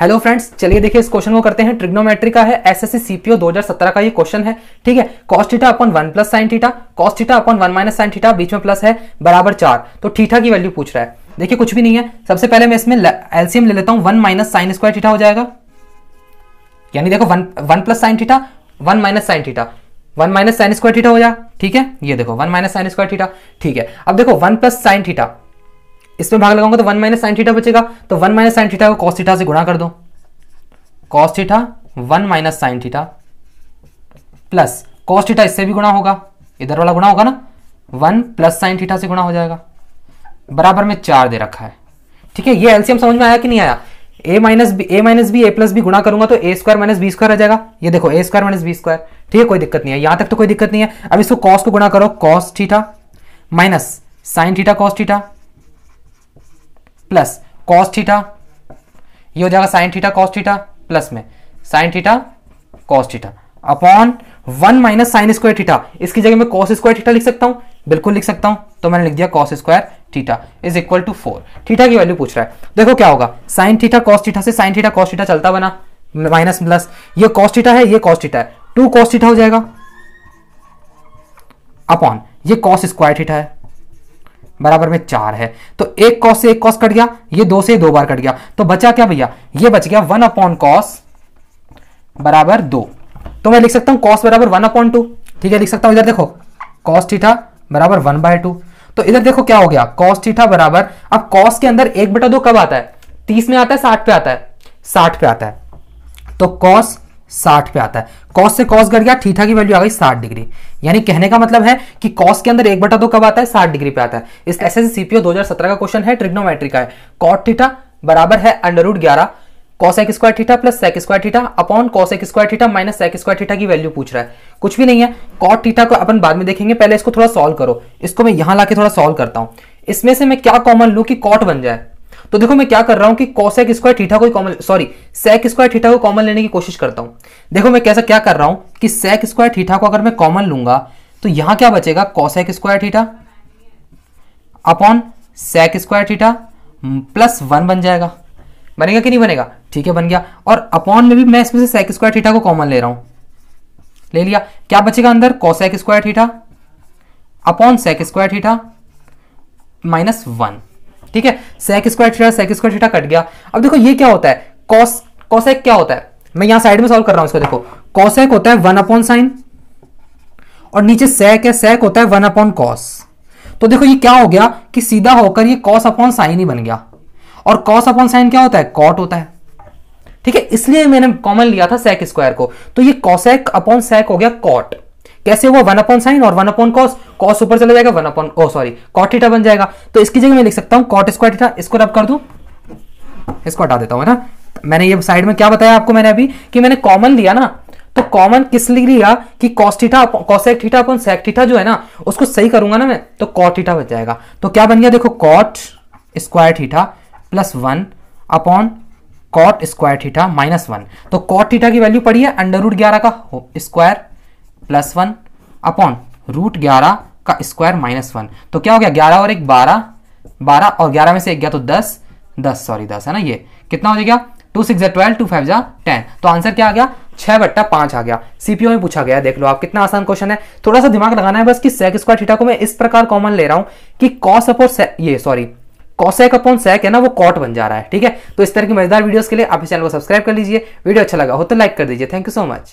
hello friends चलिए देखिए इस क्वेश्चन को करते हैं ट्रिग्नोमेट्री का है एसएससी सीपीओ 2017 का ये क्वेश्चन है ठीक है cos theta upon one plus sine theta cos theta upon one minus sine theta बीच में प्लस है बराबर चार तो थीटा की वैल्यू पूछ रहा है देखिए कुछ भी नहीं है सबसे पहले मैं इसमें एलसीएम ले लेता हूं one minus sine square theta हो जाएगा यानी देखो one one plus sine theta one minus sine theta one minus sine square theta हो जाएगा ठीक है ये देखो one minus sine square theta ठीक है अब देखो वन प्लस साइन थीटा इसमें भाग लगाऊंगा तो वन माइनस साइन थीटा बचेगा तो वन माइनस साइन थीटा को कॉस थीटा से गुणा कर दो cos theta one minus sine theta plus cos theta इससे भी गुणा होगा इधर वाला गुणा होगा ना वन प्लस साइन थीटा से गुणा हो जाएगा बराबर में चार दे रखा है ठीक है ये एलसीएम समझ में आया कि नहीं आया A minus B A minus B A plus B गुणा करूंगा तो A square minus B square आ जाएगा ये देखो A square minus B square ठीक है कोई दिक्कत नहीं है यहां तक तो कोई दिक्कत नहीं है अब इसको कॉस को गुणा करो cos theta minus sine theta cos theta plus cos theta ये हो जाएगा sine theta cos theta plus में sine theta cos theta upon one minus sine square theta इसकी जगह मैं कॉस स्क्वायर थीटा लिख सकता हूं बिल्कुल लिख सकता हूं तो मैंने लिख दिया cos square theta is equal to four theta की वैल्यू पूछ रहा है देखो क्या होगा साइन थीटा कॉस थीटा से साइन थीटा कॉस थीटा चलता बना माइनस प्लस ये कॉस थीटा है ये कॉस थीटा है टू कॉस थीटा हो जाएगा अपॉन ये कॉस स्क्वायर थीटा है बराबर में चार है तो एक कॉस से एक कॉस कट गया ये दो से दो बार कट गया तो बचा क्या भैया ये बच गया वन अपॉन कॉस बराबर दो तो मैं लिख सकता हूं कॉस बराबर वन अपॉन टू ठीक है लिख सकता हूं इधर देखो कॉस ठीठा बराबर वन बाय टू तो इधर देखो क्या हो गया कॉस ठीठा बराबर अब कॉस के अंदर एक बटा दो कब आता है तीस में आता है साठ पे आता है साठ पे आता है तो कॉस साठ पे आता है कॉस से कॉस घट गया थीठा की वैल्यू आ गई साठ डिग्री यानी कहने का मतलब है कि कॉस के अंदर एक बटा दो कब आता है साठ डिग्री पे आता है इस एस एस सीपीओ दो का क्वेश्चन है ट्रिग्नोमेट्री का है कॉट थीठा बराबर है अंडर रूट ग्यारह cosec square theta plus sec square theta upon cosec square theta minus sec square theta की वैल्यू पूछ रहा है कुछ भी नहीं है कॉट थीटा को अपन बाद में देखेंगे पहले इसको थोड़ा सॉल्व करो इसको मैं यहां लाके थोड़ा सॉल्व करता हूं इसमें से मैं क्या कॉमन लू कि कॉट बन जाए तो देखो मैं क्या कर रहा हूं कि कॉसेक स्क्वायर ठीठा को common sorry sec square theta को कॉमन लेने की कोशिश करता हूं देखो मैं कैसा क्या कर रहा हूं कि सेक स्क्वायर ठीठा को अगर मैं कॉमन लूंगा तो यहां क्या बचेगा cosec square theta upon sec square theta plus one बन जाएगा बनेगा कि नहीं बनेगा ठीक है बन गया और अपॉन में भी मैं इसमें से सेक स्क्वायर ठीठा को कॉमन ले रहा हूं ले लिया क्या बचेगा अंदर cosec square theta upon sec square theta minus one ठीक है sec square theta sec square theta cut गया अब देखो ये क्या होता है कॉस कॉसेक क्या होता है मैं यहां साइड में सॉल्व कर रहा हूं इसको देखो कॉसेक होता है वन अपॉन साइन और नीचे सेक है सेक होता है वन अपॉन कॉस तो देखो ये क्या हो गया कि सीधा होकर ये कॉस अपॉन साइन ही बन गया और कॉस अपॉन साइन क्या होता है कॉट होता है ठीक है इसलिए मैंने कॉमन लिया था सेक स्क्वायर को तो ये कॉसेक अपॉन सेक हो गया कॉट कैसे हुआ वन अपॉन साइन और वन अपॉन कॉस कॉस ऊपर चला जाएगा one upon oh sorry cot theta बन जाएगा तो इसकी जगह मैं लिख सकता हूँ कॉट स्क्वायर इसको रब कर दू इसको हटा देता हूँ ना मैंने ये साइड में क्या बताया आपको मैंने अभी कि मैंने कॉमन लिया ना तो कॉमन किस लिए लिया कि थीटा अपॉन सेक थीटा जो है ना उसको सही करूंगा ना मैं तो कॉट थीटा बच जाएगा तो क्या बन गया देखो cot square theta plus one upon cot square theta minus one तो कॉट थीटा की वैल्यू पड़ी है अंडर रूट ग्यारह का square plus one upon root ग्यारह का स्क्वायर माइनस वन तो क्या हो गया ग्यारह और एक बारह बारह और ग्यारह में से एक गया तो दस दस सॉरी दस है ना ये कितना हो जाएगा two six twelve two five जा टेन तो आंसर क्या आ गया छह बट्टा पांच आ गया सीपीओ में पूछा गया देख लो आप कितना आसान क्वेश्चन है थोड़ा सा दिमाग लगाना है बस कि सेक स्क्वायर थीटा को मैं इस प्रकार कॉमन ले रहा हूं कि कॉस अपॉन ये सॉरी कॉसेक अपॉन सेक है ना वो कॉट बन जा रहा है ठीक है तो इस तरह की मजेदार वीडियोस के लिए आप इस चैनल को सब्सक्राइब कर लीजिए वीडियो अच्छा लगा हो तो लाइक कर दीजिए थैंक यू सो मच